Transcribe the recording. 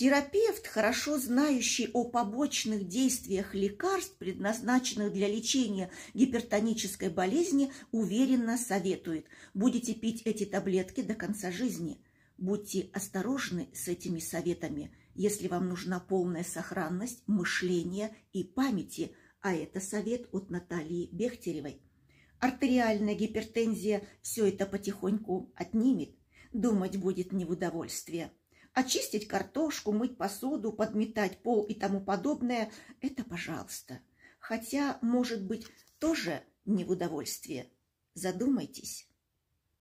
Терапевт, хорошо знающий о побочных действиях лекарств, предназначенных для лечения гипертонической болезни, уверенно советует, будете пить эти таблетки до конца жизни. Будьте осторожны с этими советами, если вам нужна полная сохранность мышления и памяти, а это совет от Натальи Бехтеревой. Артериальная гипертензия все это потихоньку отнимет, думать будет не в удовольствие. Очистить картошку, мыть посуду, подметать пол и тому подобное – это пожалуйста. Хотя, может быть, тоже не в удовольствие. Задумайтесь.